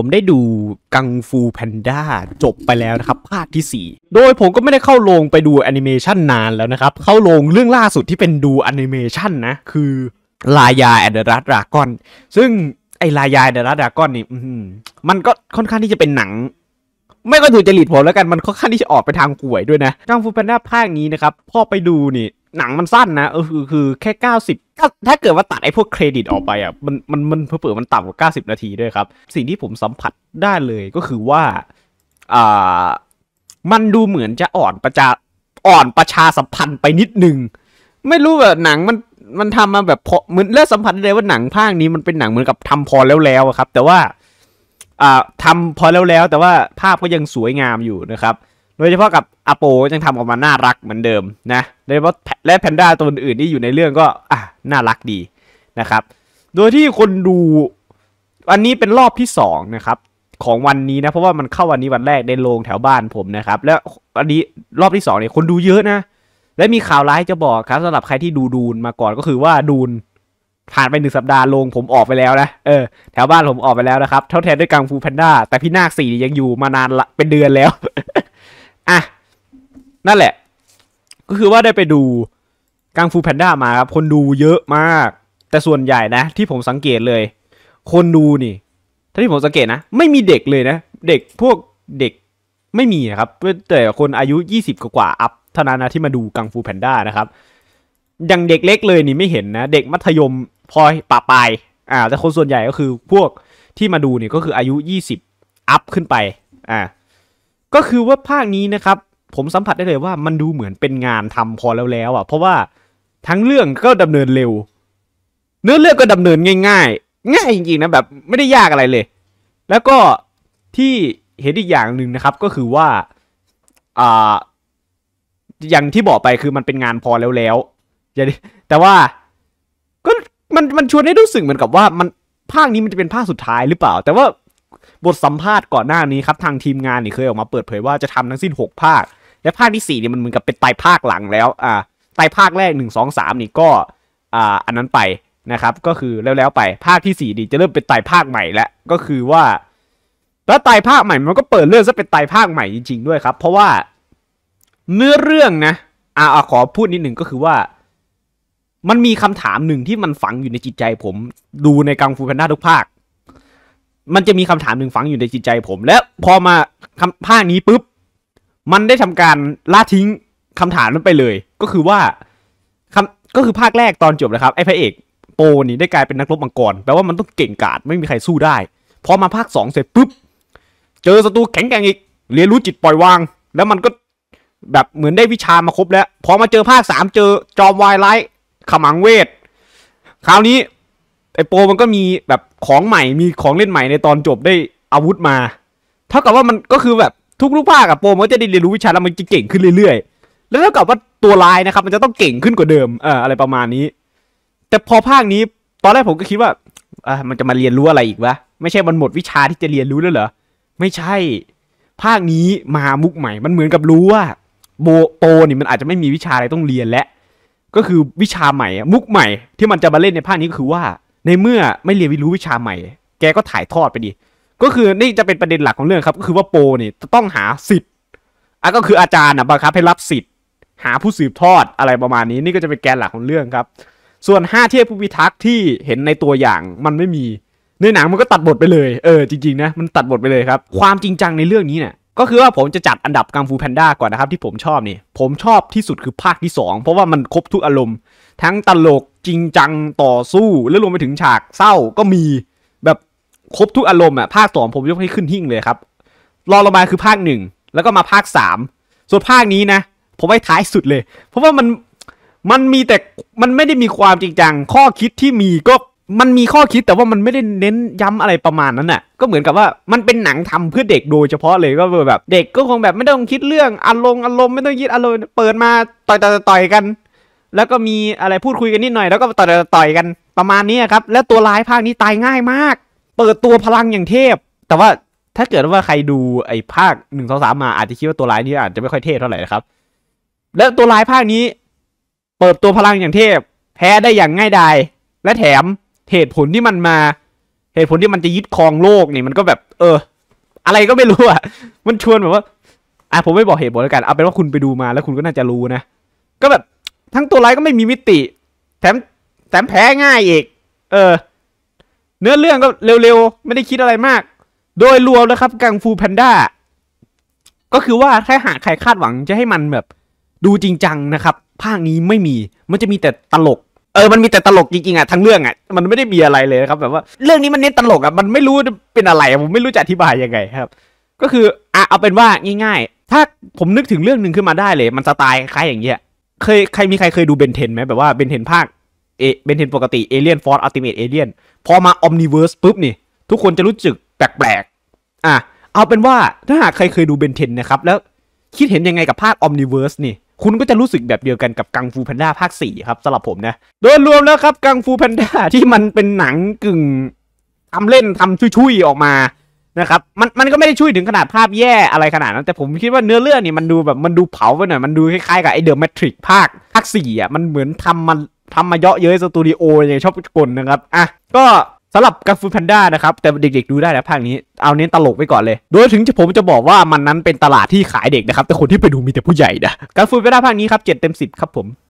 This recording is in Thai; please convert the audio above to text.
ผมได้ดูกังฟูแพนด้าจบไปแล้วนะครับภาคที่4โดยผมก็ไม่ได้เข้าโรงไปดูแอนิเมชันนานแล้วนะครับ เข้าโรงเรื่องล่าสุดที่เป็นดูแอนิเมชันนะ คือลายาแอนเดรัสดรากอน ซึ่งไอ้ลายาแอนเดรัสดรากอนนี่มันก็ค่อนข้างที่จะเป็นหนัง ไม่ก็ถูกจริตผมแล้วกัน มันค่อนข้างที่จะออกไปทางป่วยด้วยนะ กังฟูแพนด้าภาคนี้นะครับพอไปดูนี่หนังมันสั้นนะเออคือคือแค่ 90ก็ถ้าเกิดว่าตัดไอ้พวกเครดิตออกไปอ่ะมันมันมันเผื่อมันต่ำกว่า90นาทีด้วยครับ สิ่งที่ผมสัมผัสได้เลยก็คือว่า อ่ามันดูเหมือนจะอ่อนประจาอ่อนประชาสัมพันธ์ไปนิดนึง ไม่รู้แบบหนังมันมันทำมาแบบเหมือนเลือสัมผัสได้เลยว่าหนังภาคนี้มันเป็นหนังเหมือนกับทำพอแล้วแล้วครับ แต่ว่าอ่าทำพอแล้วแล้วแต่ว่าภาพก็ยังสวยงามอยู่นะครับ โดยเฉพาะกับอโปยังทำออกมาน่ารักเหมือนเดิม นะโดยเฉพาะและแพนด้าตัวอื่นที่อยู่ในเรื่องก็ อ่าน่ารักดีนะครับ โดยที่คนดู อันนี้เป็นรอบที่2นะครับ ของวันนี้นะเพราะว่ามันเข้าวันนี้วันแรกในโรงแถวบ้านผมนะครับ แล้วอันนี้รอบที่2เนี่ย คนดูเยอะนะและมีข่าวร้ายจะบอกครับสำหรับใครที่ดูดูนมาก่อนก็คือว่าดูนผ่านไปหนึ่งสัปดาห์ลง ผมออกไปแล้วนะเออ แถวบ้านผมออกไปแล้วนะครับเท่าแทนด้วยกังฟูแพนด้าแต่พี่นาคสี่ยังอยู่มานานละเป็นเดือนแล้วอ่ะนั่นแหละ ก็คือว่าได้ไปดูกังฟูแพนด้ามาครับคนดูเยอะมาก แต่ส่วนใหญ่นะ ที่ผมสังเกตเลย คนดูนี่ถ้าที่ผมสังเกตนะ ไม่มีเด็กเลยนะ เด็กพวกเด็กไม่มีนะครับ แต่คนอายุ 20 กว่ากว่าอัพเท่านั้นนะที่มาดูกังฟูแพนด้านะครับยังเด็กเล็กเลยนี่ไม่เห็นนะ เด็กมัธยมพอปปะปลายอ่า แต่คนส่วนใหญ่ก็คือพวกที่มาดูนี่ก็คืออายุ 20 อัพขึ้นไปอ่าก็คือว่าภาคนี้นะครับ ผมสัมผัสได้เลยว่ามันดูเหมือนเป็นงานทำพอแล้วแล้วอ่ะ เพราะว่าทั้งเรื่องก็ดำเนินเร็ว เนื้อเรื่องก็ดำเนินง่ายๆ ง่ายจริงๆนะ แบบ ไม่ได้ยากอะไรเลย แล้วก็ที่เห็นอีกอย่างหนึ่งนะครับ ก็คือว่า อ่า อย่างที่บอกไปคือมันเป็นงานพอแล้วแล้วแต่ว่า ก็มันมันชวนให้รู้สึกเหมือนกับว่า มันภาคนี้มันจะเป็นภาคสุดท้ายหรือเปล่า แต่ว่าบทสัมภาษณ์ก่อนหน้านี้ครับ ทางทีมงานนี่เคยออกมาเปิดเผยว่าจะทำทั้งสิ้น6ภาค และภาคที่4เนี่ยมันเหมือนกับเป็นตายภาคหลังแล้ว อ่าไตภาคแรก1 2 3นี่ก็อ่าอันนั้นไปนะครับ ก็คือแล้วแล้วไปภาคที่ 4ดีจะเริ่มเป็นไตภาคใหม่ แล้วก็คือว่าแล้วไตภาคใหม่มันก็เปิดเรื่องซะเป็นไตภาคใหม่จริง ๆ ด้วยครับ เพราะว่าเนื้อเรื่องนะ อ่าขอพูดนิดหนึ่งก็คือว่า มันมีคำถามหนึ่งที่มันฝังอยู่ในจิตใจผม ดูในกังฟูแพนด้าทุกภาค มันจะมีคำถามหนึ่งฝังอยู่ในจิตใจผม และพอมาภาคนี้ปุ๊บมันได้ทำการล่าทิ้งคำถามนั้นไปเลยก็คือว่าคาก็คือภาคแรกตอนจบนะครับไอ้พระเอกโปนี่ได้กลายเป็นนักรบมังกรแปลว่ามันต้องเก่งกาจไม่มีใครสู้ได้ พอมาภาคสองเสร็จปุ๊บ เจอศัตรูแข็งแกร่งอีก เรียนรู้จิตปล่อยวาง แล้วมันก็แบบเหมือนได้วิชามาครบแล้ว พอมาเจอภาคสามเจอจอมวายไลท์ขมังเวท คราวนี้ ไอ้โป มันก็มีแบบของใหม่มีของเล่นใหม่ในตอนจบได้อาวุธมา เท่ากับว่ามันก็คือแบบทุกลูกภาคอะโปมันจะได้เรียนรู้วิชาแล้วมันจะเก่งขึ้นเรื่อย ๆแล้วเท่ากับว่าตัวลายนะครับ มันจะต้องเก่งขึ้นกว่าเดิมเอออะไรประมาณนี้ แต่พอภาคนี้ ตอนแรกผมก็คิดว่าอ่ามันจะมาเรียนรู้อะไรอีกวะไม่ใช่มันหมดวิชาที่จะเรียนรู้แล้วเหรอไม่ใช่ ภาคนี้มามุกใหม่ มันเหมือนกับรู้ว่า โบโตนี่มันอาจจะไม่มีวิชาอะไรต้องเรียนแล้ว ก็คือวิชาใหม่มุกใหม่ ที่มันจะมาเล่นในภาคนี้ก็คือว่า ในเมื่อไม่เรียนรู้วิชาใหม่ แกก็ถ่ายทอดไปดิก็คือนี่จะเป็นประเด็นหลักของเรื่องครับก็คือว่าโปนี่ต้องหาสิทธิ์อ่ะก็คืออาจารย์นะบังคับให้รับสิทธิ์หาผู้สืบทอดอะไรประมาณนี้นี่ก็จะเป็นแกนหลักของเรื่องครับ ส่วน 5 เทพผู้พิทักษ์ที่เห็นในตัวอย่างมันไม่มีในหนังมันก็ตัดบทไปเลยเออจริงๆนะมันตัดบทไปเลยครับ ความจริง จังในเรื่องนี้เนี่ย ก็คือว่าผมจะจัดอันดับกังฟูแพนด้าก่อนนะครับที่ผมชอบนี่ผมชอบที่สุดคือภาคที่ 2 เพราะว่ามันครบทุกอารมณ์ทั้งตลกจริงจังต่อสู้ แล้วรวมไปถึงฉากเศร้า ก็มีแบบครบทุกอารมณ์อ่ะภาคสองผมยกให้ขึ้นหิ่งเลยครับรอลงมาคือภาคหนึ่งแล้วก็มาภาค 3 ส่วนภาคนี้นะผมไว้ท้ายสุดเลย เพราะว่ามัน มันมีแต่ มันไม่ได้มีความจริงจัง ข้อคิดที่มีก็ มันมีข้อคิด แต่ว่ามันไม่ได้เน้นย้ำอะไรประมาณนั้นน่ะ ก็เหมือนกับว่า มันเป็นหนังทำเพื่อเด็กโดยเฉพาะเลย ก็แบบ เด็กก็คงแบบไม่ต้องคิดเรื่องอารมณ์ อารมณ์ ไม่ต้องคิดอารมณ์เปิดมาต่อยต่อยต่อยกัน แล้วก็มีอะไรพูดคุยกันนิดหน่อย แล้วก็ต่อยต่อยกัน ประมาณนี้ครับ แล้วตัวร้ายภาคนี้ตายง่ายมาก เปิดตัวพลังอย่างเทพ แต่ว่า ถ้าเกิดว่าใครดูไอ้ภาคหนึ่งสองสามมา อาจจะคิดว่าตัวร้ายนี่อาจจะไม่ค่อยเทพเท่าไหร่นะครับและตัวลายภาคนี้ เปิดตัวพลังอย่างเทพ แพ้ได้อย่างง่ายดายและแถมเหตุผลที่มันมา เหตุผลที่มันจะยึดครองโลกนี่มันก็แบบ เออ อะไรก็ไม่รู้อ่ะมันชวนแบบว่า อ่ะผมไม่บอกเหตุผลแล้วกัน เอาเป็นว่าคุณไปดูมาแล้วคุณก็น่าจะรู้นะ ก็แบบทั้งตัวร้ายก็ไม่มีมิติ แถมแถมแพ้ง่ายอีก เออ เนื้อเรื่องก็เร็ว ๆ ไม่ได้คิดอะไรมาก โดยรวมนะครับ กังฟูแพนด้าก็คือว่าถ้าหากใครคาดหวังจะให้มันแบบดูจริงจังนะครับ ภาคนี้ไม่มี มันจะมีแต่ตลก เออ มันมีแต่ตลกจริงๆอ่ะทั้งเรื่องอ่ะ มันไม่ได้มีอะไรเลยครับแบบว่า เรื่องนี้มันเน้นตลกอ่ะ มันไม่รู้เป็นอะไรผมไม่รู้จะอธิบายยังไงครับ ก็คือ อ่ะ เอาเป็นว่าง่ายๆ ถ้าผมนึกถึงเรื่องหนึ่งขึ้นมาได้เลย มันสไตล์คล้ายอย่างเงี้ย เคยใครมีใครเคยดูเบนเทนไหม แบบว่าเบนเทนภาค เอเบนเทนปกติเอเลียนฟอร์สอัลติเมทเอเลียนพอมาออมนิเวิร์สปุ๊บนี่ ทุกคนจะรู้สึกแปลกๆ อ่ะ เอาเป็นว่าถ้าหากใครเคยดูเบนเทนนะครับแล้วคิดเห็นยังไงกับภาคออมนิเวิร์สนี่คุณก็จะรู้สึกแบบเดียวกันกับกังฟูแพนด้าภาคสี่ครับสำหรับผมนะโดยรวมแล้วครับกังฟูแพนด้าที่มันเป็นหนังกึ่งทำเล่นทำชุยๆออกมานะครับมันมันก็ไม่ได้ช่วยถึงขนาดภาพแย่อะไรขนาดนั้น แต่ผมคิดว่าเนื้อเรื่องนี่มันดูแบบมันดูเผาไปหน่อย มันดูคล้าย ๆ กับไอเดอะแมทริกภาคภาคสี่อ่ะมันเหมือนทำมันทำมาเยอะเย้ยสตูดิโออย่างชอบกลนะครับอ่ะก็สำหรับกัฟฟูแพนด้านะครับ แต่เด็กๆดูได้นะภาคนี้เอาเน้นตลกไปก่อนเลย โดยถึงจะผมจะบอกว่ามันนั้นเป็นตลาดที่ขายเด็กนะครับ แต่คนที่ไปดูมีแต่ผู้ใหญ่นะกัฟฟูแพนด้าภาคนี้ครับเจ็ดเต็มสิบครับผม